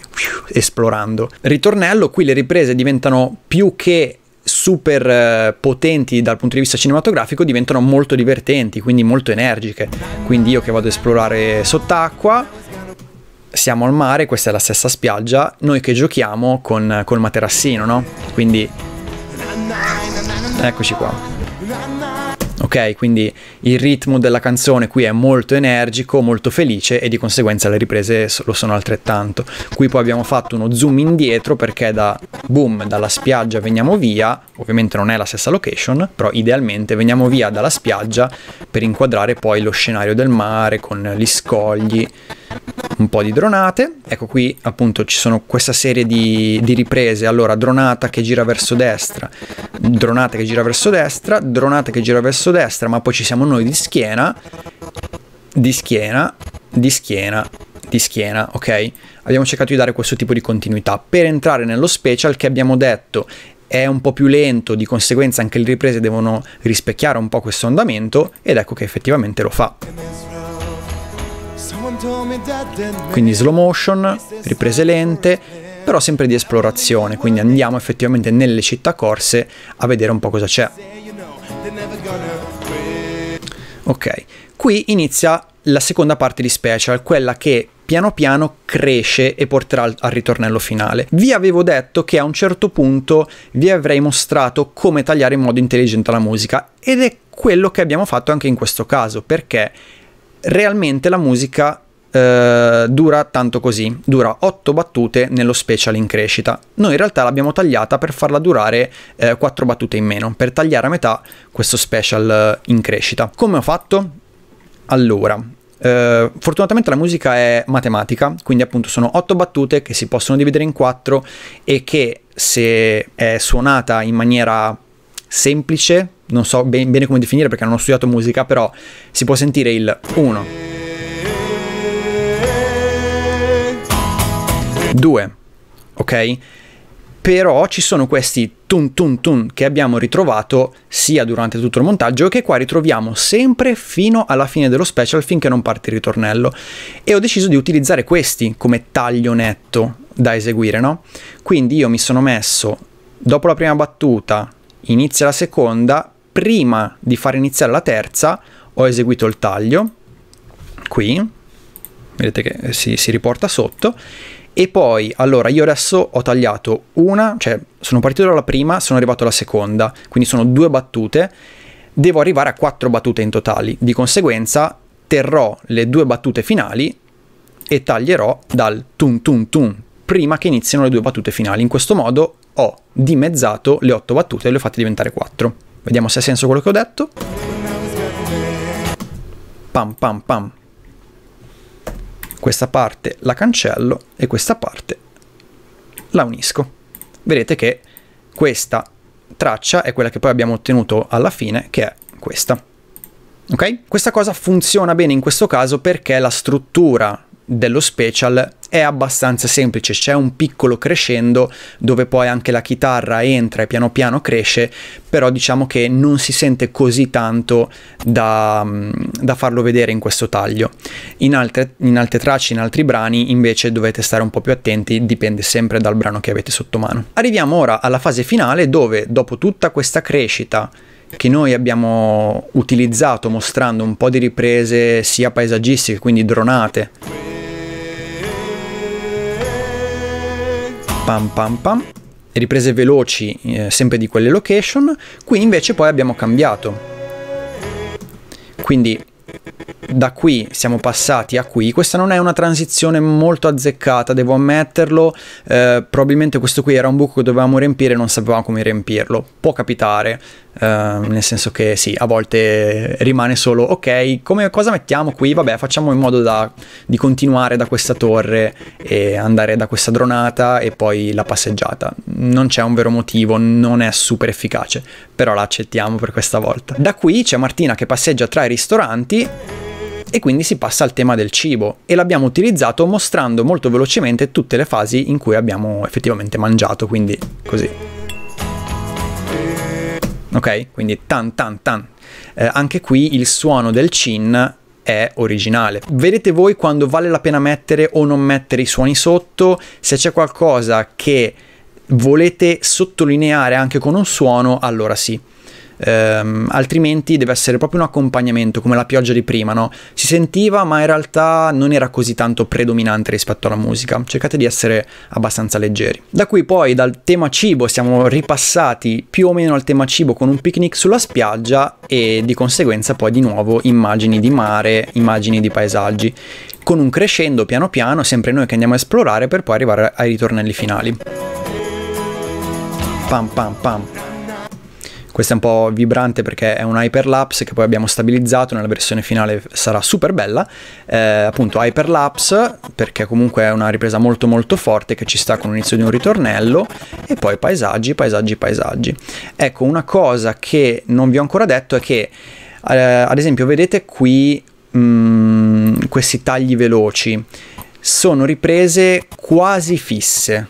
esplorando. Ritornello, qui le riprese diventano più che super eh, potenti dal punto di vista cinematografico diventano molto divertenti, quindi molto energiche. Quindi io che vado ad esplorare sott'acqua, siamo al mare, questa è la stessa spiaggia, noi che giochiamo con, col materassino, no? Quindi... Eccoci qua ok? Quindi il ritmo della canzone qui è molto energico, molto felice e di conseguenza le riprese lo sono altrettanto. Qui poi abbiamo fatto uno zoom indietro perché da boom, dalla spiaggia veniamo via, ovviamente non è la stessa location, però idealmente veniamo via dalla spiaggia per inquadrare poi lo scenario del mare con gli scogli un po' di dronate. Ecco qui appunto ci sono questa serie di, di, riprese. Allora, dronata che gira verso destra, dronata che gira verso destra, dronata che gira verso destra, ma poi ci siamo noi di schiena, di schiena, di schiena, di schiena, ok? Abbiamo cercato di dare questo tipo di continuità. Per entrare nello special che abbiamo detto è un po' più lento, di conseguenza anche le riprese devono rispecchiare un po' questo andamento ed ecco che effettivamente lo fa. Quindi slow motion, riprese lente, però sempre di esplorazione, quindi andiamo effettivamente nelle città corse a vedere un po' cosa c'è. Ok, qui inizia la seconda parte di Special, quella che piano piano cresce e porterà al, al, ritornello finale. Vi avevo detto che a un certo punto vi avrei mostrato come tagliare in modo intelligente la musica ed è quello che abbiamo fatto anche in questo caso, perché realmente la musica eh, dura tanto così, dura 8 battute nello special in crescita. Noi in realtà l'abbiamo tagliata per farla durare eh, 4 battute in meno, per tagliare a metà questo special eh, in crescita. Come ho fatto? Allora, Uh, fortunatamente la musica è matematica, quindi appunto sono 8 battute che si possono dividere in 4 e che se è suonata in maniera semplice, non so ben, bene come definire perché non ho studiato musica, però si può sentire il 1. 2, ok? Però ci sono questi tun tun tun che abbiamo ritrovato sia durante tutto il montaggio che qua ritroviamo sempre fino alla fine dello special finché non parte il ritornello e ho deciso di utilizzare questi come taglio netto da eseguire, no? Quindi io mi sono messo dopo la prima battuta, inizia la seconda, prima di far iniziare la terza ho eseguito il taglio qui, vedete che si, si riporta sotto e poi, allora, io adesso ho tagliato una, cioè sono partito dalla prima, sono arrivato alla seconda, quindi sono due battute, devo arrivare a quattro battute in totale, di conseguenza terrò le due battute finali e taglierò dal tun tun tun prima che iniziano le due battute finali. In questo modo ho dimezzato le otto battute e le ho fatte diventare quattro. Vediamo se ha senso quello che ho detto. Pam pam pam questa parte la cancello e questa parte la unisco. Vedete che questa traccia è quella che poi abbiamo ottenuto alla fine, che è questa. Ok? Questa cosa funziona bene in questo caso perché la struttura dello special è abbastanza semplice, c'è un piccolo crescendo dove poi anche la chitarra entra e piano piano cresce, però diciamo che non si sente così tanto da, mm, da farlo vedere in questo taglio. In altre, in altre tracce, in altri brani invece dovete stare un po' più attenti, dipende sempre dal brano che avete sotto mano. Arriviamo ora alla fase finale dove dopo tutta questa crescita che noi abbiamo utilizzato mostrando un po' di riprese sia paesaggistiche, quindi dronate, pam pam pam, riprese veloci eh, sempre di quelle location, qui invece poi abbiamo cambiato. Quindi da qui siamo passati a qui, questa non è una transizione molto azzeccata, devo ammetterlo, eh, probabilmente questo qui era un buco che dovevamo riempire e non sapevamo come riempirlo, può capitare, eh, nel senso che sì, a volte rimane solo, ok, come cosa mettiamo qui? Vabbè, facciamo in modo da, di continuare da questa torre e andare da questa dronata e poi la passeggiata, non c'è un vero motivo, non è super efficace, però la accettiamo per questa volta. Da qui c'è Martina che passeggia tra i ristoranti e quindi si passa al tema del cibo e l'abbiamo utilizzato mostrando molto velocemente tutte le fasi in cui abbiamo effettivamente mangiato, quindi così. Ok? Quindi tan tan tan. Eh, anche qui il suono del cin è originale. Vedete voi quando vale la pena mettere o non mettere i suoni sotto, se c'è qualcosa che volete sottolineare anche con un suono, allora sì ehm, altrimenti deve essere proprio un accompagnamento come la pioggia di prima, no? Si sentiva ma in realtà non era così tanto predominante rispetto alla musica, cercate di essere abbastanza leggeri. Da qui poi dal tema cibo siamo ripassati più o meno al tema cibo con un picnic sulla spiaggia e di conseguenza poi di nuovo immagini di mare, immagini di paesaggi con un crescendo piano piano, sempre noi che andiamo a esplorare per poi arrivare ai ritornelli finali. Pam pam pam. Questa è un po' vibrante perché è un hyperlapse che poi abbiamo stabilizzato, nella versione finale sarà super bella, eh, appunto hyperlapse perché comunque è una ripresa molto molto forte che ci sta con l'inizio di un ritornello e poi paesaggi, paesaggi, paesaggi. Ecco, una cosa che non vi ho ancora detto è che eh, ad esempio vedete qui mh, mm, questi tagli veloci sono riprese quasi fisse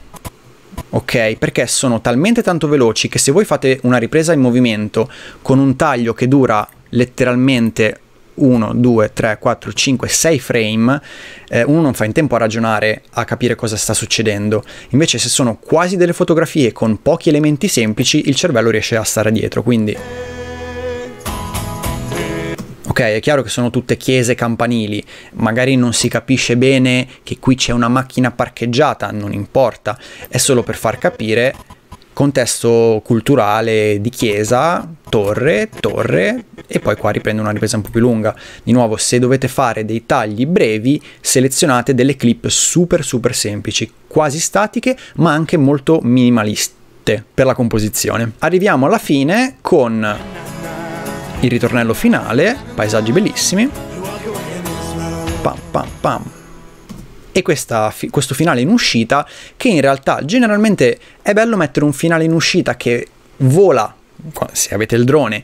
ok? Perché sono talmente tanto veloci che se voi fate una ripresa in movimento con un taglio che dura letteralmente 1, 2, 3, 4, 5, 6 frame, eh, uno non fa in tempo a ragionare, a capire cosa sta succedendo. Invece se sono quasi delle fotografie con pochi elementi semplici, il cervello riesce a stare dietro, quindi... Ok, è chiaro che sono tutte chiese campanili, magari non si capisce bene che qui c'è una macchina parcheggiata, non importa, è solo per far capire contesto culturale di chiesa, torre, torre e poi qua riprende una ripresa un po' più lunga. Di nuovo, se dovete fare dei tagli brevi, selezionate delle clip super super semplici, quasi statiche, ma anche molto minimaliste per la composizione. Arriviamo alla fine con il ritornello finale, paesaggi bellissimi. Pam pam pam. E questa, questo finale in uscita, che in realtà generalmente è bello mettere un finale in uscita che vola, se avete il drone,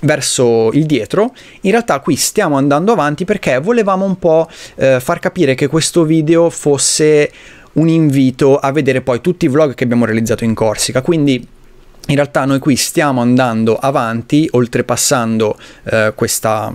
verso il dietro. In realtà qui stiamo andando avanti perché volevamo un po' eh, far capire che questo video fosse un invito a vedere poi tutti i vlog che abbiamo realizzato in Corsica. Quindi in realtà noi qui stiamo andando avanti, oltrepassando eh, questa,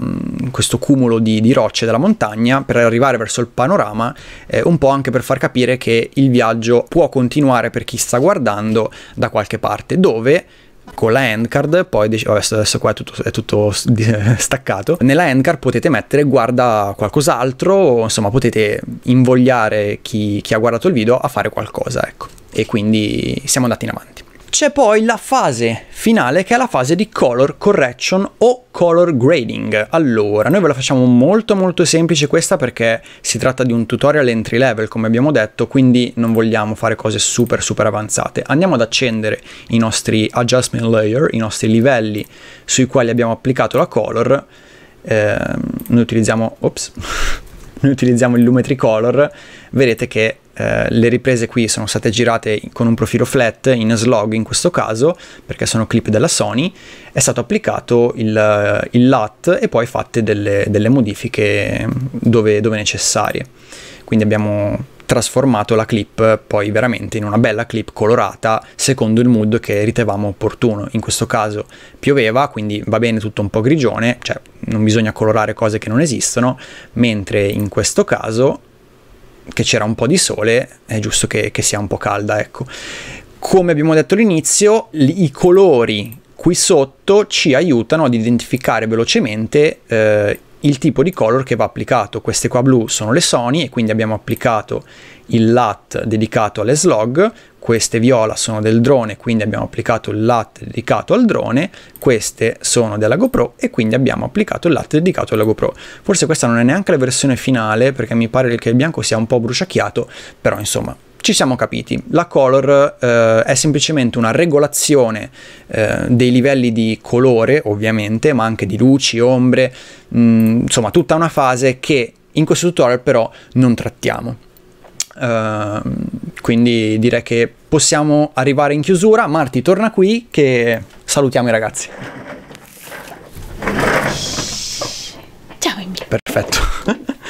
questo cumulo di, di, rocce della montagna per arrivare verso il panorama, eh, un po' anche per far capire che il viaggio può continuare per chi sta guardando da qualche parte, dove con la handcard, poi adesso, adesso qua è tutto, è tutto, staccato, nella handcard potete mettere guarda qualcos'altro, insomma potete invogliare chi, chi ha guardato il video a fare qualcosa, ecco. E quindi siamo andati in avanti. C'è poi la fase finale che è la fase di color correction o color grading. Allora, noi ve la facciamo molto molto semplice questa perché si tratta di un tutorial entry level come abbiamo detto, quindi non vogliamo fare cose super super avanzate. Andiamo ad accendere i nostri adjustment layer, i nostri livelli sui quali abbiamo applicato la color. Eh, noi utilizziamo... Ops. noi utilizziamo il Lumetri Color, vedete che eh, le riprese qui sono state girate con un profilo flat in slog in questo caso perché sono clip della Sony è stato applicato il, eh, il LAT e poi fatte delle, delle modifiche mm, dove, dove, necessarie quindi abbiamo trasformato la clip poi veramente in una bella clip colorata secondo il mood che ritevamo opportuno in questo caso pioveva quindi va bene tutto un po' grigione cioè non bisogna colorare cose che non esistono mentre in questo caso che c'era un po' di sole, è giusto che, che sia un po' calda, ecco. Come abbiamo detto all'inizio, i colori qui sotto ci aiutano ad identificare velocemente eh, il tipo di color che va applicato. Queste qua blu sono le Sony e quindi abbiamo applicato il LAT dedicato alle slog, queste viola sono del drone, quindi abbiamo applicato il LAT dedicato al drone, queste sono della GoPro e quindi abbiamo applicato il LAT dedicato alla GoPro. Forse questa non è neanche la versione finale perché mi pare che il bianco sia un po' bruciacchiato, però insomma ci siamo capiti. La color eh, è semplicemente una regolazione eh, dei livelli di colore, ovviamente, ma anche di luci, ombre, mh, mm, insomma tutta una fase che in questo tutorial però non trattiamo. Uh, quindi direi che possiamo arrivare in chiusura. Marti torna qui che salutiamo i ragazzi. Ciao Emilio. Perfetto.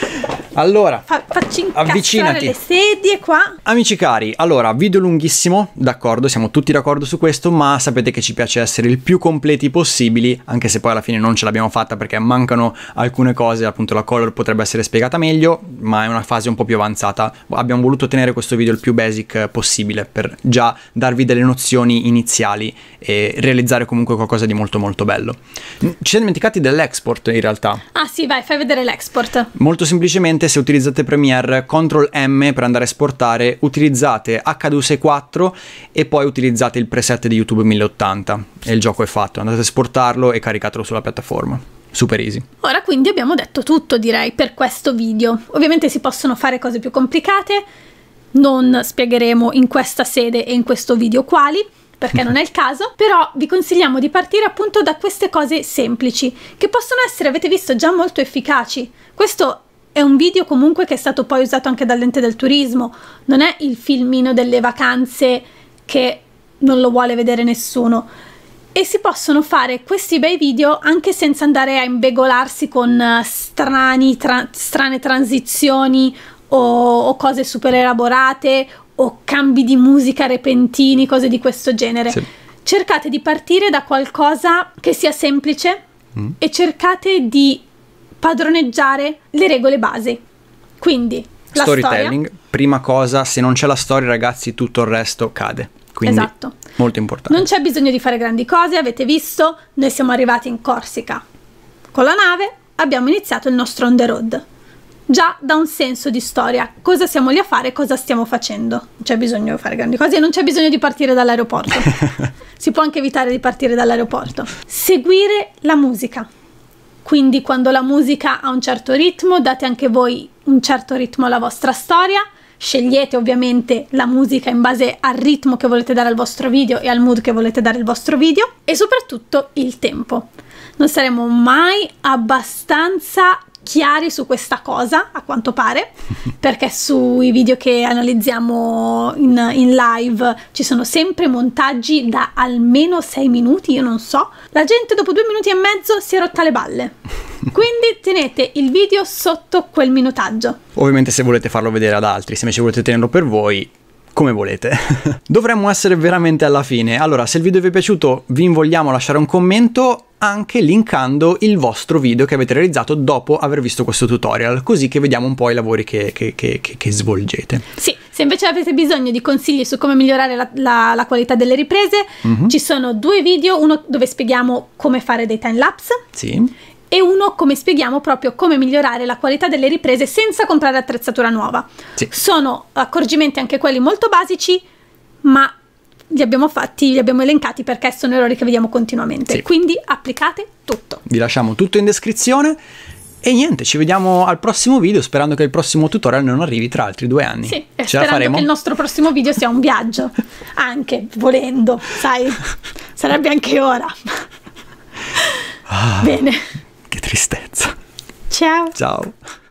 Allora, Fa- facci avvicinati. le sedie qua. Amici cari, allora, video lunghissimo, d'accordo, siamo tutti d'accordo su questo, ma sapete che ci piace essere il più completi possibili, anche se poi alla fine non ce l'abbiamo fatta perché mancano alcune cose, appunto la color potrebbe essere spiegata meglio, ma è una fase un po' più avanzata. Abbiamo voluto tenere questo video il più basic possibile per già darvi delle nozioni iniziali e realizzare comunque qualcosa di molto molto bello. Ci siamo dimenticati dell'export in realtà. Ah sì, vai, fai vedere l'export. Molto semplicemente Solitamente se utilizzate Premiere Ctrl M per andare a esportare utilizzate H264 e poi utilizzate il preset di YouTube 1080 e il gioco è fatto, andate a esportarlo e caricatelo sulla piattaforma super easy. Ora quindi abbiamo detto tutto direi per questo video. Ovviamente si possono fare cose più complicate, non spiegheremo in questa sede e in questo video quali perché non è il caso, però vi consigliamo di partire appunto da queste cose semplici, che possono essere, avete visto, già molto efficaci. Questo è un video comunque che è stato poi usato anche dall'ente del turismo, non è il filmino delle vacanze che non lo vuole vedere nessuno. E si possono fare questi bei video anche senza andare a imbegolarsi con eh, strani, tra, strane transizioni o, o cose super elaborate o cambi di musica repentini, cose di questo genere. Sì. Cercate di partire da qualcosa che sia semplice mm. e cercate di padroneggiare le regole base. Quindi, la storytelling, storia, prima cosa, se non c'è la storia, ragazzi, tutto il resto cade. Quindi esatto. molto importante. Non c'è bisogno di fare grandi cose, avete visto, noi siamo arrivati in Corsica. Con la nave abbiamo iniziato il nostro on the road. Già da un senso di storia, cosa siamo lì a fare, cosa stiamo facendo. Non c'è bisogno di fare grandi cose e non c'è bisogno di partire dall'aeroporto. si può anche evitare di partire dall'aeroporto. Seguire la musica. Quindi quando la musica ha un certo ritmo, date anche voi un certo ritmo alla vostra storia, scegliete ovviamente la musica in base al ritmo che volete dare al vostro video e al mood che volete dare al vostro video e soprattutto il tempo. Non saremo mai abbastanza chiari su questa cosa, a quanto pare, perché sui video che analizziamo in, in, live ci sono sempre montaggi da almeno 6 minuti, io non so. La gente dopo due minuti e mezzo si è rotta le balle. Quindi tenete il video sotto quel minutaggio. Ovviamente se volete farlo vedere ad altri, se invece volete tenerlo per voi, come volete. Dovremmo essere veramente alla fine. Allora, se il video vi è piaciuto, vi invogliamo a lasciare un commento anche linkando il vostro video che avete realizzato dopo aver visto questo tutorial, così che vediamo un po' i lavori che, che, che, che svolgete. Sì, se invece avete bisogno di consigli su come migliorare la, la, la qualità delle riprese, mm -hmm. ci sono due video, uno dove spieghiamo come fare dei time lapse. Sì e uno come spieghiamo proprio come migliorare la qualità delle riprese senza comprare attrezzatura nuova. Sì. Sono accorgimenti anche quelli molto basici, ma li abbiamo fatti, li abbiamo elencati perché sono errori che vediamo continuamente. Sì. Quindi applicate tutto. Vi lasciamo tutto in descrizione. E niente, ci vediamo al prossimo video sperando che il prossimo tutorial non arrivi tra altri due anni. Sì, e Ce sperando che il nostro prossimo video sia un viaggio. anche, volendo, sai, sarebbe anche ora. Ah. Bene. Che tristezza. Ciao. Ciao.